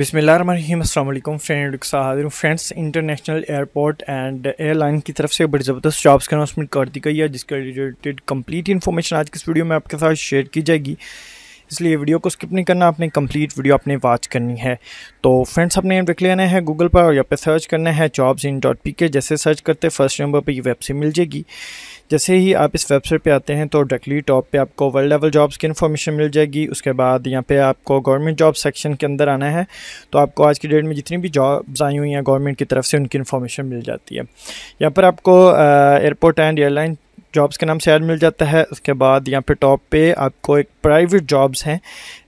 बिसमीम अल्लाम फ्रेंड हाजिर friends international airport and airline की तरफ से बड़ी ज़बरदस्त जॉब्स का अनाउंसमेंट कर दी गई है जिसके रिलेटेड कंप्लीट इन्फॉर्मेशन आज की इस वीडियो में आपके साथ शेयर की जाएगी इसलिए वीडियो को स्किप नहीं करना आपने कंप्लीट वीडियो आपने वॉच करनी है तो फ्रेंड्स आपने देख लेना है गूगल पर और यहाँ पे सर्च करना है जॉब्स इन डॉट पी के जैसे सर्च करते फर्स्ट नंबर पर ये वेबसाइट मिल जाएगी जैसे ही आप इस वेबसाइट पे आते हैं तो डायरेक्टली टॉप पे आपको वर्ल्ड लेवल जॉब्स की इन्फॉर्मेशन मिल जाएगी उसके बाद यहाँ पे आपको गवर्नमेंट जॉब सेक्शन के अंदर आना है तो आपको आज की डेट में जितनी भी जॉब्स आई हुई हैं गवर्नमेंट की तरफ से उनकी इन्फॉर्मेशन मिल जाती है यहाँ पर आपको एयरपोर्ट एंड एयरलाइन जॉब्स के नाम से ऐड मिल जाता है उसके बाद यहाँ पे टॉप पे आपको एक प्राइवेट जॉब्स हैं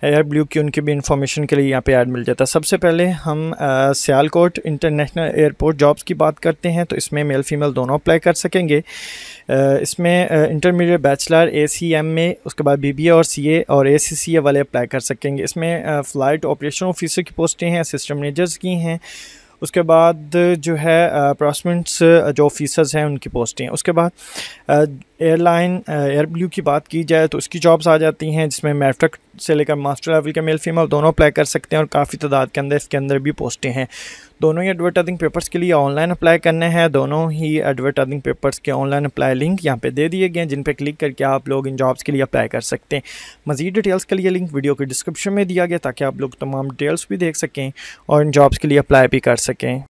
एयर ब्लू की उनकी भी इंफॉर्मेशन के लिए यहाँ पे ऐड मिल जाता है सबसे पहले हम सियालकोट इंटरनेशनल एयरपोर्ट जॉब्स की बात करते हैं तो इसमें मेल फीमेल दोनों अप्लाई कर सकेंगे इसमें intermediate bachelor A C M में उसके बाद बी बी ए और सी ए और ए सी सी ए वाले अप्लाई कर सकेंगे इसमें फ़्लाइट ऑपरेशन ऑफिसर की पोस्टें हैं सिस्टम मैनेजर्स की हैं उसके बाद जो है अप्रॉक्सीमेट्स जो ऑफिसर्स हैं उनकी पोस्टें उसके बाद एयरलाइन एयरब्ल्यू uh, की बात की जाए तो उसकी जॉब्स आ जाती हैं जिसमें मैट्रिक से लेकर मास्टर लेवल के मेल फीमेल दोनों अप्लाई कर सकते हैं और काफ़ी तादाद के अंदर इसके अंदर भी पोस्टें हैं दोनों ही एडवर्टाइजिंग पेपर्स के लिए ऑनलाइन अप्लाई करने हैं दोनों ही एडवर्टाइजिंग पेपर्स के ऑनलाइन अप्लाई लिंक यहाँ पे दे दिए गए हैं जिन पर क्लिक करके आप लोग इन जॉब्स के लिए अप्लाई कर सकते हैं मजीद डिटेल्स के लिए लिंक वीडियो के डिस्क्रिप्शन में दिया गया ताकि आप लोग तमाम डिटेल्स भी देख सकें और इन जॉब्स के लिए अप्लाई भी कर सकें